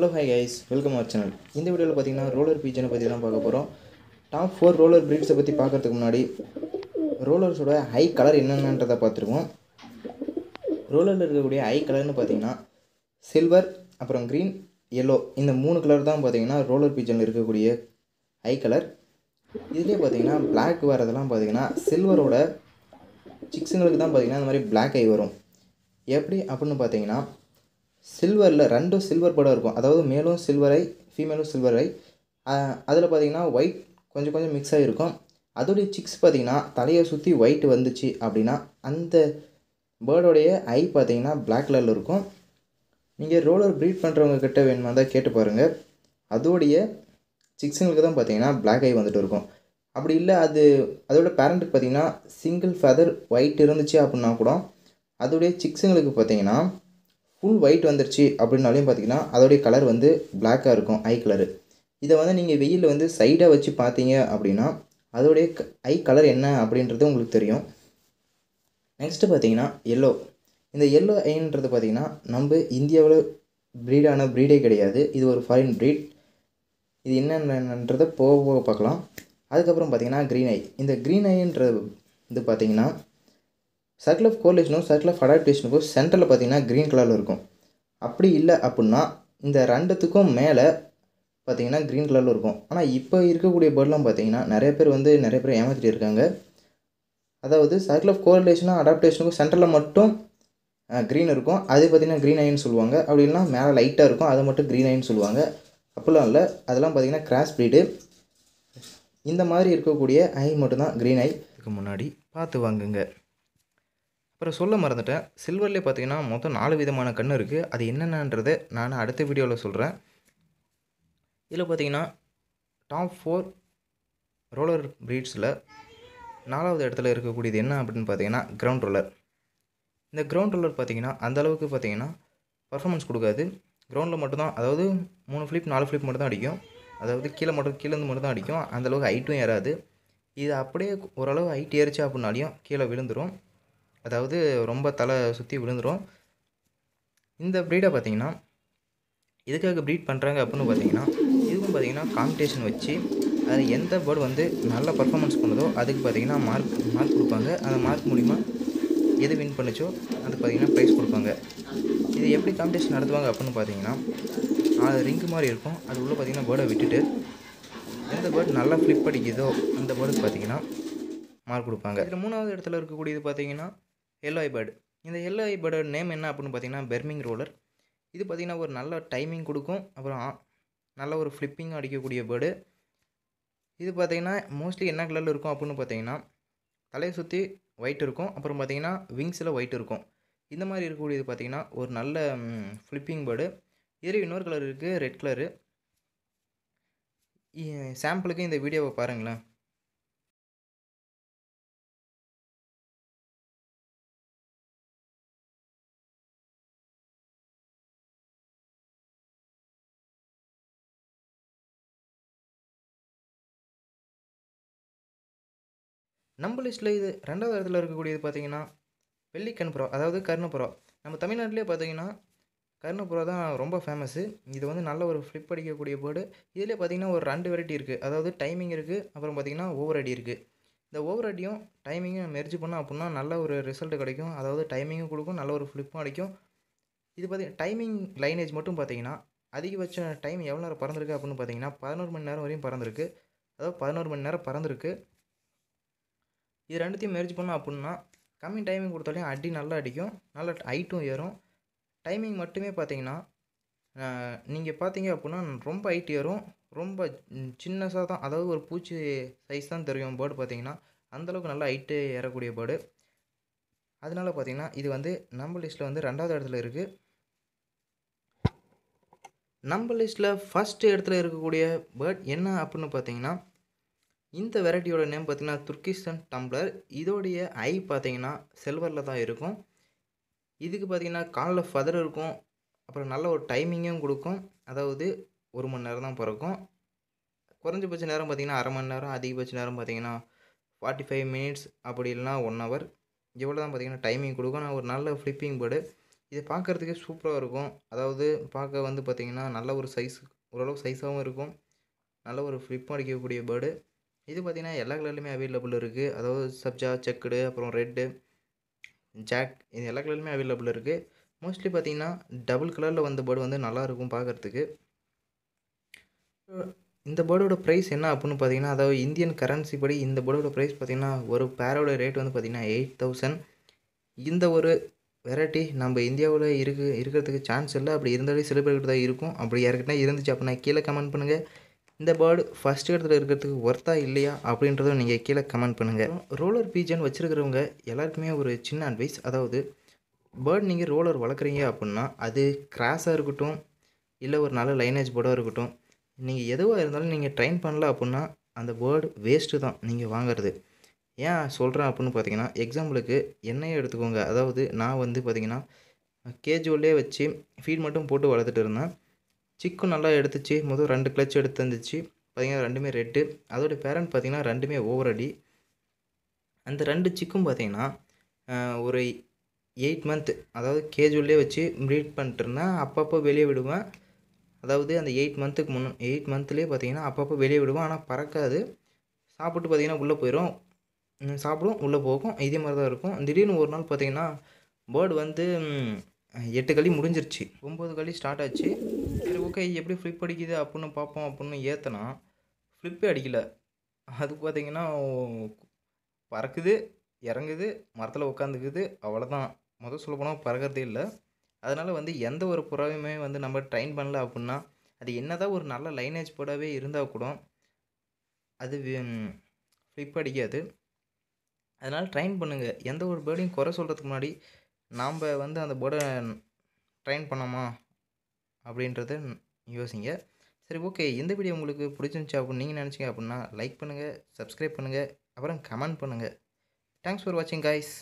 hello hi guys welcome our channel இந்த வீடியோவில் பார்த்தீங்கன்னா ரோலர் பீஜனை பற்றி தான் பார்க்க போகிறோம் டாப் ஃபோர் ரோலர் ப்ரீட்ஸை பற்றி பார்க்குறதுக்கு முன்னாடி ரோலர்ஸோட ஹை கலர் என்னென்னன்றதை பார்த்துருக்கோம் ரோலரில் இருக்கக்கூடிய ஹை கலர்னு பார்த்தீங்கன்னா சில்வர் அப்புறம் க்ரீன் எல்லோ இந்த மூணு கலர் தான் பார்த்தீங்கன்னா ரோலர் பீஜனில் இருக்கக்கூடிய ஹை கலர் இதுலேயே பார்த்தீங்கன்னா பிளாக் வரதெல்லாம் பார்த்தீங்கன்னா சில்வரோட சிக்ஸுங்களுக்கு தான் பார்த்தீங்கன்னா இந்த மாதிரி பிளாக் ஐ வரும் எப்படி அப்படின்னு பார்த்தீங்கன்னா சில்வரில் ரெண்டும் சில்வர் படம் இருக்கும் அதாவது மேலும் சில்வரை ஃபீமேலும் சில்வரை அதில் பார்த்தீங்கன்னா ஒயிட் கொஞ்சம் கொஞ்சம் மிக்ஸ் ஆகிருக்கும் அதோடைய சிக்ஸ் பார்த்திங்கன்னா தலையை சுற்றி ஒயிட் வந்துச்சு அப்படின்னா அந்த பேர்டோடைய ஐ பார்த்திங்கன்னா பிளாக் கலரில் இருக்கும் நீங்கள் ரோலர் ப்ரீட் பண்ணுறவங்க கிட்ட வேணுமா தான் கேட்டு பாருங்கள் அதோடைய சிக்ஸுங்களுக்கு தான் பார்த்தீங்கன்னா பிளாக் ஐ வந்துட்டு இருக்கும் அப்படி இல்லை அது அதோடய பேரண்ட்டுக்கு பார்த்தீங்கன்னா சிங்கிள் ஃபெதர் ஒயிட் இருந்துச்சு அப்படின்னா கூட அதோடைய சிக்ஸுங்களுக்கு பார்த்தீங்கன்னா ஃபுல் ஒயிட் வந்துருச்சு அப்படின்னாலையும் பார்த்தீங்கன்னா அதோடைய கலர் வந்து பிளாக்காக இருக்கும் ஐ கலரு இதை வந்து நீங்கள் வெயிலில் வந்து சைடாக வச்சு பார்த்தீங்க அப்படின்னா அதோடைய ஐ கலர் என்ன அப்படின்றது உங்களுக்கு தெரியும் நெக்ஸ்ட்டு பார்த்தீங்கன்னா எல்லோ இந்த எல்லோ ஐன்றது பார்த்திங்கன்னா நம்ம இந்தியாவில் ப்ரீடான ப்ரீடே கிடையாது இது ஒரு ஃபாரின் ப்ரீட் இது என்னென்னன்றதை போக போக பார்க்கலாம் அதுக்கப்புறம் பார்த்திங்கன்னா க்ரீன் ஐ இந்த க்ரீன் ஐன்றது இது பார்த்திங்கன்னா சர்க்கிள் ஆஃப் கோலேஷனும் சர்க்கிள் ஆஃப் அடாப்டேஷனுக்கும் சென்டரில் பார்த்திங்கன்னா க்ரீன் கலரில் இருக்கும் அப்படி இல்லை அப்படின்னா இந்த ரெண்டுத்துக்கும் மேலே பார்த்திங்கன்னா க்ரீன் கலரில் இருக்கும் ஆனால் இப்போ இருக்கக்கூடிய பேர்ட்லாம் பார்த்திங்கன்னா நிறைய பேர் வந்து நிறைய பேர் ஏமாற்றிட்டு இருக்காங்க அதாவது சர்க்கிள் ஆஃப் கோரிலேஷனும் அடாப்டேஷனுக்கும் சென்டரில் மட்டும் க்ரீன் இருக்கும் அதே பார்த்திங்கன்னா க்ரீன் ஐன்னு சொல்லுவாங்க அப்படி இல்லைனா மேலே லைட்டாக இருக்கும் அதை மட்டும் க்ரீன் ஐன் சொல்லுவாங்க அப்படிலாம் இல்லை அதெல்லாம் பார்த்திங்கன்னா கிராஸ் ப்ரீடு இந்த மாதிரி இருக்கக்கூடிய ஐ மட்டும்தான் க்ரீன் ஐ இதுக்கு முன்னாடி பார்த்து வாங்குங்க அப்புறம் சொல்ல மறந்துட்டேன் சில்வர்லேயே பார்த்தீங்கன்னா மொத்தம் நாலு விதமான கண் இருக்குது அது என்னென்னன்றதை நான் அடுத்த வீடியோவில் சொல்கிறேன் இதில் பார்த்தீங்கன்னா டாப் ஃபோர் ரோலர் பிரீட்ஸில் நாலாவது இடத்துல இருக்கக்கூடியது என்ன அப்படின்னு பார்த்தீங்கன்னா கிரவுண்ட் ரோலர் இந்த கிரவுண்ட் ரோலர் பார்த்தீங்கன்னா அந்தளவுக்கு பார்த்தீங்கன்னா பர்ஃபாமன்ஸ் கொடுக்காது கிரவுண்டில் மட்டும்தான் அதாவது மூணு ஃப்ளிப் நாலு ஃப்ளிப் மட்டும் தான் அடிக்கும் அதாவது கீழே மட்டும் கீழேருந்து மட்டும் தான் அடிக்கும் அந்தளவுக்கு ஹைட்டும் ஏறாது இது அப்படியே ஓரளவு ஹைட் ஏறிச்சு அப்படின்னாலையும் கீழே விழுந்துடும் அதாவது ரொம்ப தலை சுற்றி விழுந்துடும் இந்த ப்ரீடை பார்த்தீங்கன்னா எதுக்காக ப்ரீட் பண்ணுறாங்க அப்படின்னு பார்த்தீங்கன்னா இதுவும் பார்த்திங்கன்னா காம்படிஷன் வச்சு அது எந்த பேர்டு வந்து நல்ல பர்ஃபாமன்ஸ் பண்ணுதோ அதுக்கு பார்த்திங்கன்னா மார்க் மார்க் கொடுப்பாங்க அந்த மார்க் மூலிமா எது வின் பண்ணுச்சோ அதுக்கு பார்த்திங்கன்னா ப்ரைஸ் கொடுப்பாங்க இது எப்படி காம்படிஷன் நடத்துவாங்க அப்படின்னு பார்த்திங்கன்னா அது ரிங்கு மாதிரி இருக்கும் அது உள்ளே பார்த்திங்கன்னா பேர்டை விட்டுட்டு எந்த பேர்டு நல்லா ஃப்ளிப் அடிக்குதோ அந்த பேர்டுக்கு பார்த்திங்கன்னா மார்க் கொடுப்பாங்க இதில் மூணாவது இடத்துல இருக்கக்கூடியது பார்த்திங்கன்னா எல்லோ ஐபேர்டு இந்த எல்லோ ஐபேர்டு நேம் என்ன அப்படின்னு பார்த்தீங்கன்னா பெர்மிங் ரோலர் இது பார்த்திங்கன்னா ஒரு நல்ல டைமிங் கொடுக்கும் அப்புறம் நல்ல ஒரு ஃப்ளிப்பிங் அடிக்கக்கூடிய பேர்டு இது பார்த்திங்கன்னா மோஸ்ட்லி என்ன கலரில் இருக்கும் அப்படின்னு பார்த்தீங்கன்னா தலையை சுற்றி ஒயிட் இருக்கும் அப்புறம் பார்த்திங்கன்னா விங்ஸில் ஒயிட் இருக்கும் இந்த மாதிரி இருக்கக்கூடியது பார்த்திங்கன்னா ஒரு நல்ல ஃப்ளிப்பிங் பேர்டு இதில் இன்னொரு கலர் இருக்குது ரெட் கலரு சாம்பிளுக்கு இந்த வீடியோவை பாருங்களேன் நம்ம லிஸ்ட்டில் இது ரெண்டாவது இடத்துல இருக்கக்கூடியது பார்த்திங்கன்னா வெள்ளிக்கண் புறா அதாவது கர்ணப்புறா நம்ம தமிழ்நாட்டிலே பார்த்தீங்கன்னா கர்ணப்புறா தான் ரொம்ப ஃபேமஸ்ஸு இது வந்து நல்ல ஒரு ஃப்ளிப் அடிக்கக்கூடிய போர்டு இதிலே பார்த்தீங்கன்னா ஒரு ரெண்டு வெரைட்டி இருக்குது அதாவது டைமிங் இருக்குது அப்புறம் பார்த்திங்கன்னா ஓவர் அடி இருக்குது இந்த ஓவர் அடியும் டைமிங்கும் மெர்ஜ் பண்ணோம் அப்படின்னா நல்ல ஒரு ரிசல்ட் கிடைக்கும் அதாவது டைமிங்கும் கொடுக்கும் நல்ல ஒரு ஃப்ளிப்பும் அடிக்கும் இது பார்த்தீங்கன்னா டைமிங் லைனேஜ் மட்டும் பார்த்திங்கன்னா அதிகபட்ச டைம் எவ்வளோ நேரம் பறந்துருக்கு அப்படின்னு பார்த்திங்கன்னா பதினோரு மணி நேரம் வரையும் பறந்துருக்கு அதாவது பதினோரு மணி நேரம் பறந்துருக்கு இது ரெண்டுத்தையும் மேரேஜ் பண்ணோம் அப்படின்னா கம்மி டைமிங் கொடுத்தாலையும் அடி நல்லா அடிக்கும் நல்லா ஹைட்டும் ஏறும் டைமிங் மட்டுமே பார்த்தீங்கன்னா நீங்கள் பார்த்தீங்க அப்படின்னா ரொம்ப ஹைட் ஏறும் ரொம்ப சின்னஸாக தான் அதாவது ஒரு பூச்சி சைஸ் தான் தெரியும் பேர்டு பார்த்தீங்கன்னா அந்தளவுக்கு நல்லா ஹைட்டு ஏறக்கூடிய பேர்டு அதனால பார்த்தீங்கன்னா இது வந்து நம்ம லிஸ்ட்டில் வந்து ரெண்டாவது இடத்துல இருக்குது நம்ம லிஸ்ட்டில் ஃபஸ்ட்டு இடத்துல இருக்கக்கூடிய பேர்ட் என்ன அப்படின்னு பார்த்தீங்கன்னா இந்த வெரைட்டியோட நேம் பார்த்திங்கன்னா துர்கிஸ்தான் டம்ளர் இதோடைய ஐ பார்த்திங்கன்னா செல்வரில் தான் இருக்கும் இதுக்கு பார்த்திங்கன்னா காலில் ஃபதர் இருக்கும் அப்புறம் நல்ல ஒரு டைமிங்கும் கொடுக்கும் அதாவது ஒரு மணி நேரம் தான் பிறக்கும் குறைஞ்சபட்ச நேரம் பார்த்திங்கன்னா அரை மணி நேரம் அதிகபட்ச நேரம் பார்த்திங்கன்னா ஃபார்ட்டி ஃபைவ் மினிட்ஸ் அப்படி இல்லைனா ஒன் ஹவர் இவ்வளோ தான் பார்த்திங்கன்னா டைமிங் கொடுக்கும் நான் ஒரு நல்ல ஃப்ளிப்பிங் பேர்டு இது பார்க்குறதுக்கே சூப்பராக இருக்கும் அதாவது பார்க்க வந்து பார்த்திங்கன்னா நல்ல ஒரு சைஸ் ஓரளவு சைஸாகவும் இருக்கும் நல்ல ஒரு ஃப்ளிப்பும் அடிக்கக்கூடிய பேர்டு இது பார்த்திங்கன்னா எல்லா கலர்லையுமே அவைலபிள் இருக்குது அதாவது சப்ஜா செக்குடு அப்புறம் ரெட்டு ஜாக் இது எல்லா கலர்லையுமே அவைலபிள் இருக்குது மோஸ்ட்லி பார்த்திங்கன்னா டபுள் கலரில் வந்த பேர்டு வந்து நல்லாயிருக்கும் பார்க்குறதுக்கு இந்த பேர்டோட ப்ரைஸ் என்ன அப்புடின்னு பார்த்தீங்கன்னா அதாவது இந்தியன் கரன்சி படி இந்த பேர்டோட ப்ரைஸ் பார்த்திங்கன்னா ஒரு பேரோட ரேட் வந்து பார்த்திங்கன்னா எயிட் தௌசண்ட் இந்த ஒரு வெரைட்டி நம்ம இந்தியாவில் இருக்கு இருக்கிறதுக்கு சான்ஸ் இல்லை அப்படி இருந்தாலே சில பேர்கிட்ட தான் இருக்கும் அப்படி யாருக்கிட்ட இருந்துச்சு அப்படின்னா கீழே கமெண்ட் பண்ணுங்கள் இந்த பேர்டு ஃபஸ்ட் இடத்துல இருக்கிறதுக்கு ஒர்த்தா இல்லையா அப்படின்றதும் நீங்கள் கீழே கமெண்ட் பண்ணுங்கள் ரோலர் பீஜன் வச்சுருக்கிறவங்க எல்லாருக்குமே ஒரு சின்ன அட்வைஸ் அதாவது பேர்ட் நீங்கள் ரோலர் வளர்க்குறீங்க அப்படின்னா அது கிராஸாக இருக்கட்டும் இல்லை ஒரு நல்ல லைனேஜ் போர்டாக இருக்கட்டும் நீங்கள் எதுவாக இருந்தாலும் நீங்கள் ட்ரைன் பண்ணல அப்படின்னா அந்த பேர்டு வேஸ்ட்டு தான் நீங்கள் வாங்குறது ஏன் சொல்கிறேன் அப்படின்னு பார்த்தீங்கன்னா எக்ஸாம்பிளுக்கு என்னையே எடுத்துக்கோங்க அதாவது நான் வந்து பார்த்திங்கன்னா கேஜுவல்லே வச்சு ஃபீட் மட்டும் போட்டு வளர்த்துட்டு இருந்தேன் சிக்கும் நல்லா எடுத்துச்சு முதல் ரெண்டு கிளச் வந்துச்சு பார்த்திங்கன்னா ரெண்டுமே ரெட்டு அதோடய பேரண்ட் பார்த்திங்கன்னா ரெண்டுமே ஓவர் அடி அந்த ரெண்டு சிக்கும் பார்த்திங்கன்னா ஒரு எயிட் மந்த் அதாவது கேஜுவல்லே வச்சு ப்ரீட் பண்ணிட்டுருந்தேன் அப்பப்போ வெளியே விடுவேன் அதாவது அந்த எயிட் மந்த்துக்கு முன்னே எயிட் மந்த்லேயே பார்த்திங்கன்னா அப்பப்போ வெளியே விடுவேன் ஆனால் பறக்காது சாப்பிட்டு பார்த்திங்கன்னா உள்ளே போயிடும் சாப்பிடும் உள்ளே போகும் இதே மாதிரி தான் இருக்கும் திடீர்னு ஒரு நாள் பார்த்திங்கன்னா பேர்டு வந்து எட்டு களி முடிஞ்சிருச்சு ஒம்பது களி ஸ்டார்ட் ஆச்சு சரி ஓகே எப்படி ஃப்ளிப் அடிக்குது அப்புடின்னு பார்ப்போம் அப்புடின்னு ஏற்றினா ஃப்ளிப்பே அடிக்கலை அது பார்த்தீங்கன்னா பறக்குது இறங்குது மரத்தில் உட்காந்துக்குது அவ்வளோதான் முதல் சொல்ல போனால் பறக்கிறதே இல்லை அதனால் வந்து எந்த ஒரு புறாவையுமே வந்து நம்ம ட்ரைன் பண்ணல அப்படின்னா அது என்னதான் ஒரு நல்ல லைனேஜ் போடவே இருந்தால் கூட அது ஃப்ளிப் அடிக்காது அதனால் ட்ரைன் பண்ணுங்கள் எந்த ஒரு பேர்டையும் குறை சொல்கிறதுக்கு முன்னாடி நாம் வந்து அந்த பேர்டை ட்ரைன் பண்ணோமா அப்படின்றத யோசிங்க சரி ஓகே இந்த வீடியோ உங்களுக்கு பிடிச்சிருந்துச்சி அப்படின்னு நீங்கள் நினச்சிங்க அப்படின்னா லைக் பண்ணுங்கள் சப்ஸ்கிரைப் பண்ணுங்கள் அப்புறம் கமெண்ட் பண்ணுங்கள் தேங்க்ஸ் ஃபார் வாட்சிங் காய்ஸ்